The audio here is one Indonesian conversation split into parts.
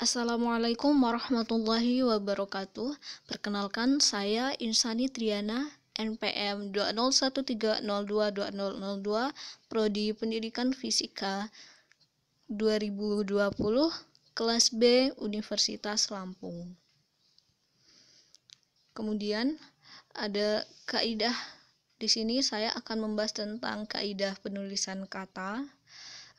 Assalamualaikum warahmatullahi wabarakatuh. Perkenalkan saya Insani Triana NPM 2013022002 prodi Pendidikan Fisika 2020 kelas B Universitas Lampung. Kemudian ada kaidah di sini saya akan membahas tentang kaidah penulisan kata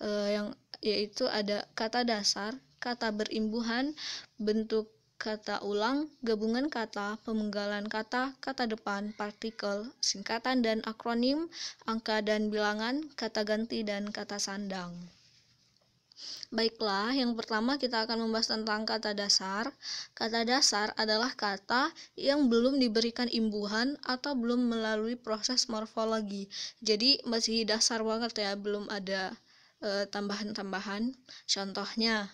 eh, yang yaitu ada kata dasar, kata berimbuhan, bentuk kata ulang, gabungan kata, pemenggalan kata, kata depan, partikel, singkatan dan akronim, angka dan bilangan, kata ganti dan kata sandang. Baiklah, yang pertama kita akan membahas tentang kata dasar. Kata dasar adalah kata yang belum diberikan imbuhan atau belum melalui proses morfologi. Jadi masih dasar banget ya, belum ada eh, tambahan-tambahan. Contohnya,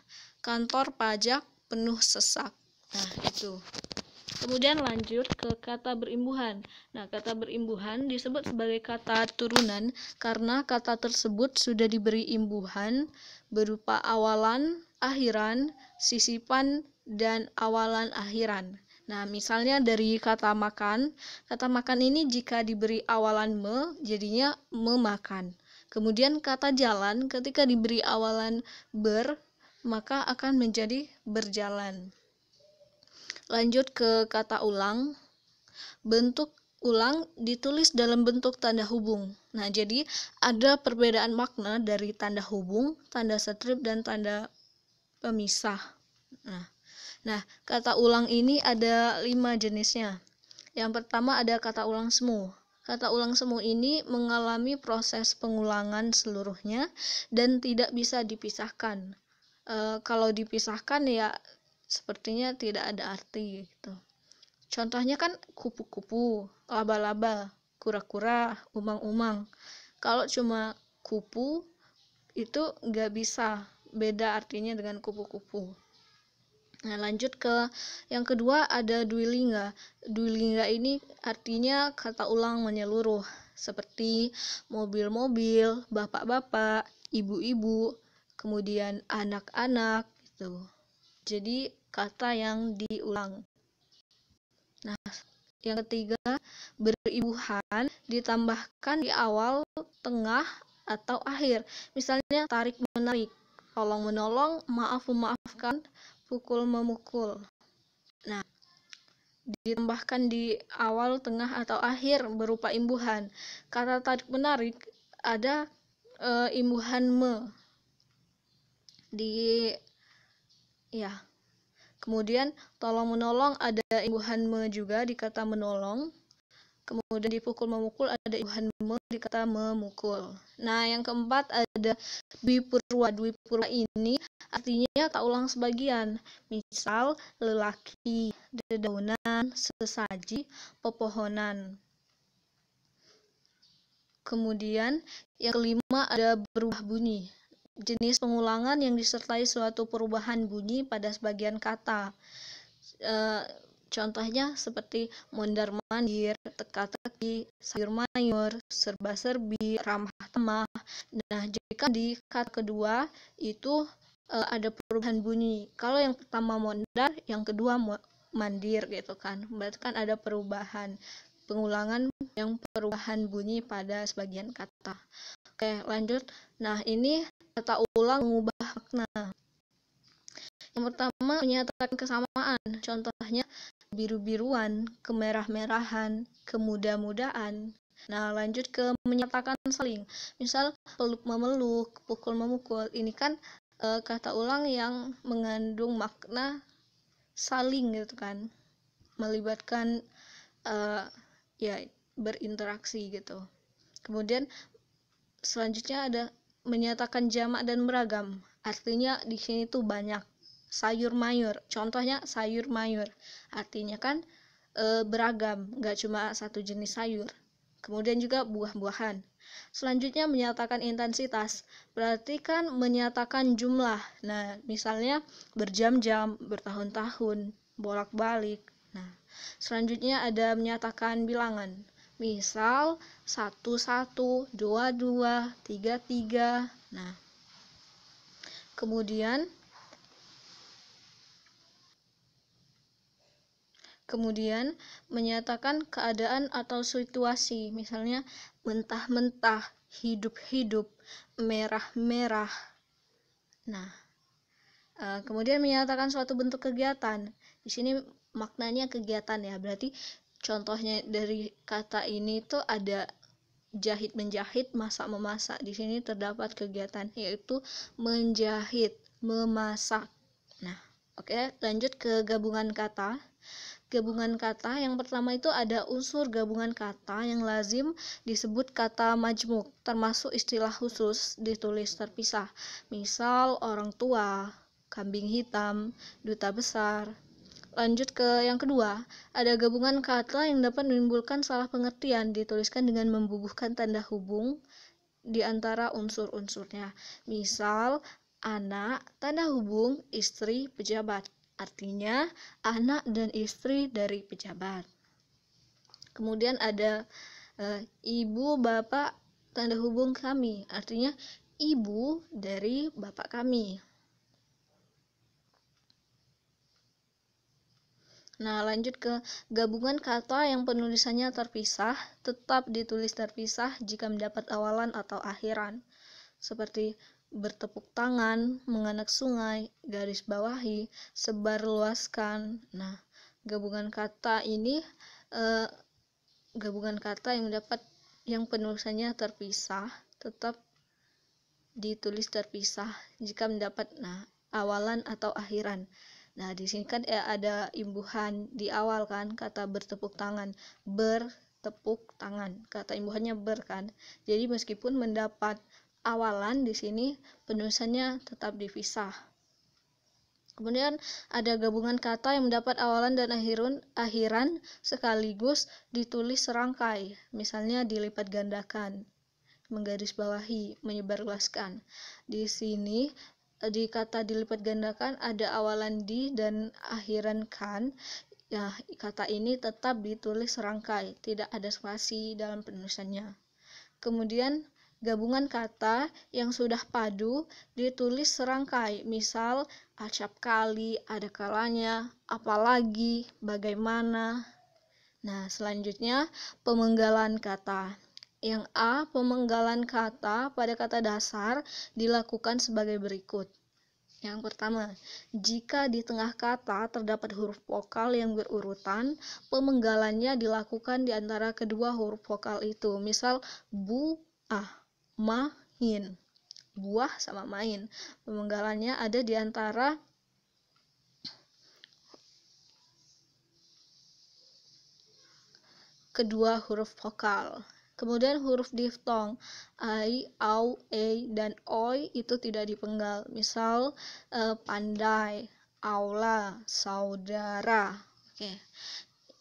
kantor pajak penuh sesak. Nah, itu. Kemudian lanjut ke kata berimbuhan. Nah, kata berimbuhan disebut sebagai kata turunan karena kata tersebut sudah diberi imbuhan berupa awalan, akhiran, sisipan, dan awalan akhiran. Nah, misalnya dari kata makan, kata makan ini jika diberi awalan me, jadinya memakan. Kemudian kata jalan ketika diberi awalan ber, maka akan menjadi berjalan. Lanjut ke kata ulang. Bentuk ulang ditulis dalam bentuk tanda hubung. Nah, jadi ada perbedaan makna dari tanda hubung, tanda strip, dan tanda pemisah. Nah, nah kata ulang ini ada lima jenisnya. Yang pertama ada kata ulang semu. Kata ulang semu ini mengalami proses pengulangan seluruhnya dan tidak bisa dipisahkan e, kalau dipisahkan ya sepertinya tidak ada arti gitu. Contohnya kan kupu-kupu, laba-laba, kura-kura, umang-umang. Kalau cuma kupu itu nggak bisa beda artinya dengan kupu-kupu. Nah, lanjut ke yang kedua ada dwilingga. Dwilingga ini artinya kata ulang menyeluruh seperti mobil-mobil, bapak-bapak, ibu-ibu, kemudian anak-anak gitu. Jadi kata yang diulang. Nah, yang ketiga, beribuhan ditambahkan di awal, tengah, atau akhir. Misalnya tarik menarik, tolong menolong, maaf memaafkan, pukul memukul. Nah, ditambahkan di awal, tengah, atau akhir berupa imbuhan. Kata tarik menarik ada e, imbuhan me di ya kemudian tolong menolong ada imbuhan me juga di kata menolong kemudian dipukul memukul ada imbuhan me di kata memukul nah yang keempat ada dwi purwa dwi ini artinya tak ulang sebagian misal lelaki dedaunan sesaji pepohonan kemudian yang kelima ada berubah bunyi jenis pengulangan yang disertai suatu perubahan bunyi pada sebagian kata. E, contohnya seperti mondar-mandir, teka-teki, sayur-mayur, serba-serbi, ramah temah. Nah, jika di kata kedua itu e, ada perubahan bunyi. Kalau yang pertama mondar, yang kedua mandir gitu kan. Berarti kan ada perubahan pengulangan yang perubahan bunyi pada sebagian kata. Oke, lanjut. Nah, ini kata ulang mengubah makna. Yang pertama, menyatakan kesamaan. Contohnya, biru-biruan, kemerah-merahan, kemuda-mudaan. Nah, lanjut ke menyatakan saling. Misal, peluk memeluk, pukul memukul. Ini kan e, kata ulang yang mengandung makna saling gitu kan. Melibatkan e, ya berinteraksi gitu. Kemudian selanjutnya ada menyatakan jamak dan beragam. Artinya di sini tuh banyak sayur mayur. Contohnya sayur mayur. Artinya kan e, beragam, nggak cuma satu jenis sayur. Kemudian juga buah-buahan. Selanjutnya menyatakan intensitas, berarti kan menyatakan jumlah. Nah, misalnya berjam-jam, bertahun-tahun, bolak-balik. Nah, selanjutnya ada menyatakan bilangan. Misal satu satu dua dua tiga tiga nah kemudian kemudian menyatakan keadaan atau situasi misalnya mentah-mentah hidup-hidup merah-merah nah eh, kemudian menyatakan suatu bentuk kegiatan di sini maknanya kegiatan ya berarti contohnya dari kata ini tuh ada jahit menjahit, masak memasak. Di sini terdapat kegiatan yaitu menjahit, memasak. Nah, oke, okay, lanjut ke gabungan kata. Gabungan kata yang pertama itu ada unsur gabungan kata yang lazim disebut kata majmuk, termasuk istilah khusus ditulis terpisah. Misal orang tua, kambing hitam, duta besar, Lanjut ke yang kedua, ada gabungan kata yang dapat menimbulkan salah pengertian dituliskan dengan membubuhkan tanda hubung di antara unsur-unsurnya. Misal, anak, tanda hubung, istri, pejabat. Artinya, anak dan istri dari pejabat. Kemudian ada e, ibu, bapak, tanda hubung kami. Artinya, ibu dari bapak kami. Nah, lanjut ke gabungan kata yang penulisannya terpisah, tetap ditulis terpisah jika mendapat awalan atau akhiran. Seperti bertepuk tangan, menganak sungai, garis bawahi, sebar luaskan. Nah, gabungan kata ini eh, gabungan kata yang mendapat yang penulisannya terpisah, tetap ditulis terpisah jika mendapat nah awalan atau akhiran. Nah, di sini kan eh, ada imbuhan di awal kan kata bertepuk tangan, bertepuk tangan. Kata imbuhannya ber kan. Jadi meskipun mendapat awalan di sini penulisannya tetap dipisah. Kemudian ada gabungan kata yang mendapat awalan dan akhirun, akhiran sekaligus ditulis serangkai, misalnya dilipat gandakan, menggaris bawahi menyebarluaskan. Di sini di kata dilipat gandakan ada awalan di dan akhiran kan ya kata ini tetap ditulis serangkai tidak ada spasi dalam penulisannya kemudian gabungan kata yang sudah padu ditulis serangkai misal acap kali ada kalanya apalagi bagaimana nah selanjutnya pemenggalan kata yang A, pemenggalan kata pada kata dasar dilakukan sebagai berikut. Yang pertama, jika di tengah kata terdapat huruf vokal yang berurutan, pemenggalannya dilakukan di antara kedua huruf vokal itu. Misal bu ah mahin. Buah sama main. Pemenggalannya ada di antara kedua huruf vokal. Kemudian huruf diftong i, au, e dan oi itu tidak dipenggal. Misal eh, pandai, aula, saudara. Oke.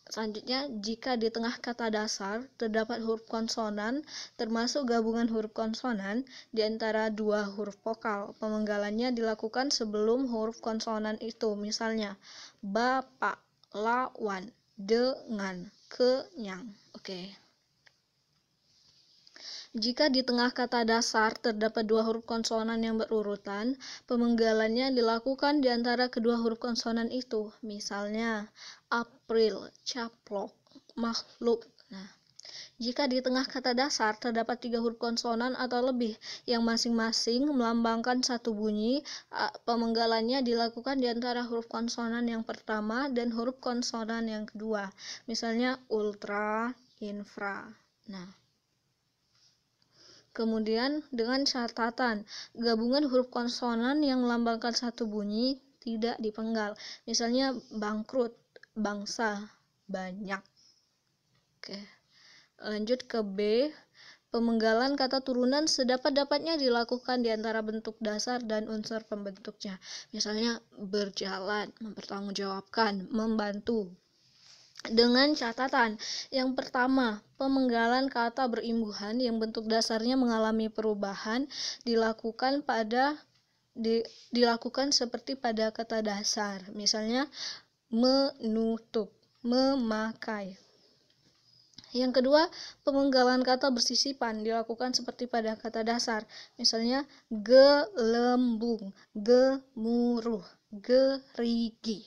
Selanjutnya, jika di tengah kata dasar terdapat huruf konsonan, termasuk gabungan huruf konsonan di antara dua huruf vokal, pemenggalannya dilakukan sebelum huruf konsonan itu. Misalnya, bapak, lawan, dengan, kenyang. Oke. Okay. Jika di tengah kata dasar terdapat dua huruf konsonan yang berurutan, pemenggalannya dilakukan di antara kedua huruf konsonan itu. Misalnya, April, caplok, makhluk. Nah, jika di tengah kata dasar terdapat tiga huruf konsonan atau lebih yang masing-masing melambangkan satu bunyi, pemenggalannya dilakukan di antara huruf konsonan yang pertama dan huruf konsonan yang kedua. Misalnya ultra, infra. Nah, Kemudian dengan catatan, gabungan huruf konsonan yang melambangkan satu bunyi tidak dipenggal. Misalnya bangkrut, bangsa, banyak. Oke. Lanjut ke B. Pemenggalan kata turunan sedapat-dapatnya dilakukan di antara bentuk dasar dan unsur pembentuknya. Misalnya berjalan, mempertanggungjawabkan, membantu, dengan catatan yang pertama pemenggalan kata berimbuhan yang bentuk dasarnya mengalami perubahan dilakukan pada di, dilakukan seperti pada kata dasar misalnya menutup memakai yang kedua, pemenggalan kata bersisipan dilakukan seperti pada kata dasar, misalnya gelembung, gemuruh, gerigi.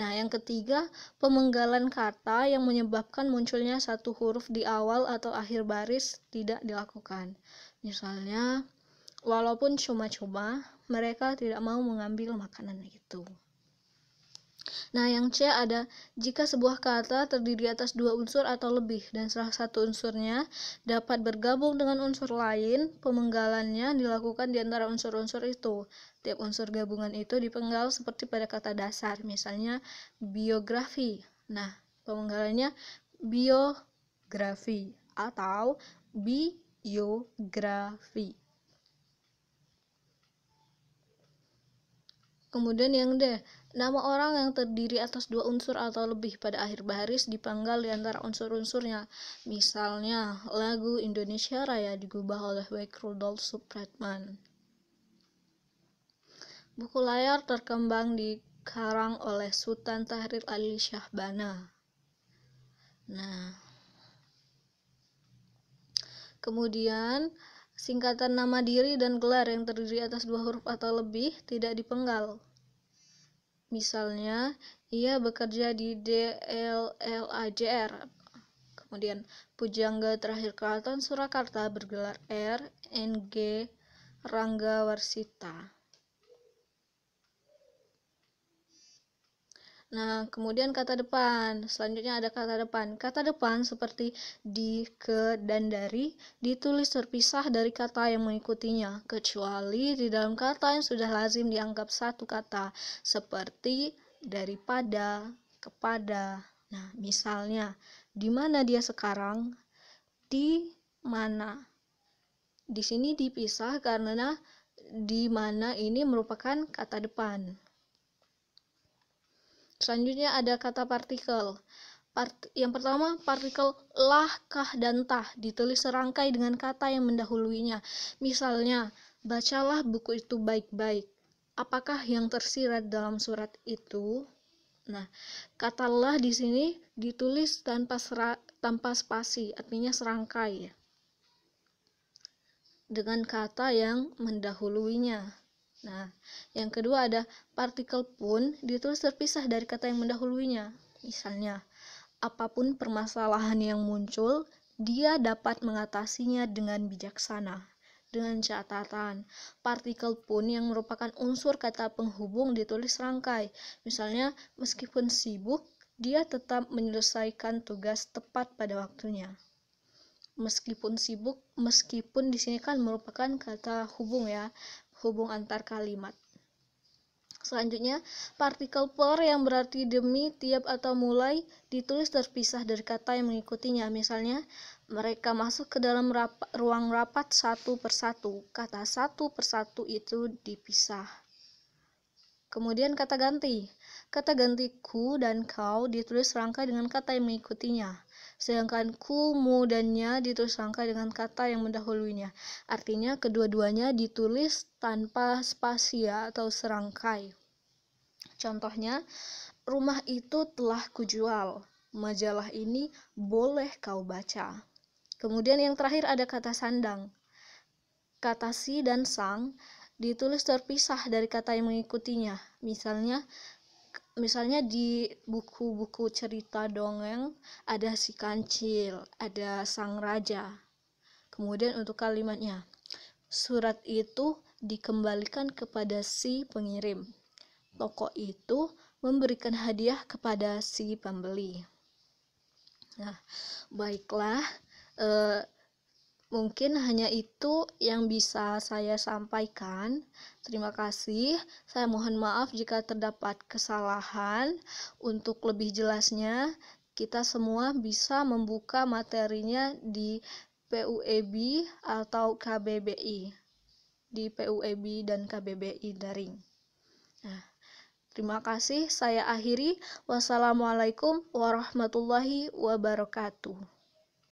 Nah, yang ketiga, pemenggalan kata yang menyebabkan munculnya satu huruf di awal atau akhir baris tidak dilakukan. Misalnya, walaupun cuma-cuma, mereka tidak mau mengambil makanan itu. Nah, yang C ada jika sebuah kata terdiri atas dua unsur atau lebih dan salah satu unsurnya dapat bergabung dengan unsur lain, pemenggalannya dilakukan di antara unsur-unsur itu. Tiap unsur gabungan itu dipenggal seperti pada kata dasar, misalnya biografi. Nah, pemenggalannya biografi atau biografi. Kemudian yang D, nama orang yang terdiri atas dua unsur atau lebih pada akhir baris dipanggil di antara unsur-unsurnya. Misalnya, lagu Indonesia Raya digubah oleh Wake Rudolf Supratman. Buku layar terkembang di karang oleh Sultan Tahrir Ali Syahbana. Nah, kemudian Singkatan nama diri dan gelar yang terdiri atas dua huruf atau lebih tidak dipenggal. Misalnya, ia bekerja di DLLAJR. Kemudian, Pujangga terakhir Keraton Surakarta bergelar R. Rangga Warsita. Nah, kemudian kata depan. Selanjutnya ada kata depan. Kata depan seperti di, ke, dan dari ditulis terpisah dari kata yang mengikutinya, kecuali di dalam kata yang sudah lazim dianggap satu kata, seperti daripada, kepada. Nah, misalnya, di mana dia sekarang? Di mana? Di sini dipisah karena di mana ini merupakan kata depan. Selanjutnya ada kata partikel. Part, yang pertama, partikel lah, kah, dan tah ditulis serangkai dengan kata yang mendahuluinya. Misalnya, bacalah buku itu baik-baik. Apakah yang tersirat dalam surat itu? Nah, kata lah di sini ditulis tanpa sera, tanpa spasi, artinya serangkai. Dengan kata yang mendahuluinya. Nah, yang kedua ada partikel pun ditulis terpisah dari kata yang mendahuluinya. Misalnya, apapun permasalahan yang muncul, dia dapat mengatasinya dengan bijaksana. Dengan catatan, partikel pun yang merupakan unsur kata penghubung ditulis rangkai. Misalnya, meskipun sibuk, dia tetap menyelesaikan tugas tepat pada waktunya meskipun sibuk, meskipun di sini kan merupakan kata hubung ya hubung antar kalimat. Selanjutnya, partikel per yang berarti demi, tiap, atau mulai ditulis terpisah dari kata yang mengikutinya. Misalnya, mereka masuk ke dalam ruang rapat satu persatu. Kata satu persatu itu dipisah. Kemudian kata ganti. Kata ganti ku dan kau ditulis rangka dengan kata yang mengikutinya sedangkan ku, mu, dannya ditulis dengan kata yang mendahulunya. Artinya kedua-duanya ditulis tanpa spasia atau serangkai. Contohnya, rumah itu telah kujual. Majalah ini boleh kau baca. Kemudian yang terakhir ada kata sandang. Kata si dan sang ditulis terpisah dari kata yang mengikutinya. Misalnya, misalnya di buku-buku cerita dongeng ada si kancil, ada sang raja. Kemudian untuk kalimatnya, surat itu dikembalikan kepada si pengirim. Toko itu memberikan hadiah kepada si pembeli. Nah, baiklah, eh, Mungkin hanya itu yang bisa saya sampaikan. Terima kasih. Saya mohon maaf jika terdapat kesalahan. Untuk lebih jelasnya, kita semua bisa membuka materinya di PUEB atau KBBI. Di PUEB dan KBBI daring. Nah, terima kasih. Saya akhiri. Wassalamualaikum warahmatullahi wabarakatuh.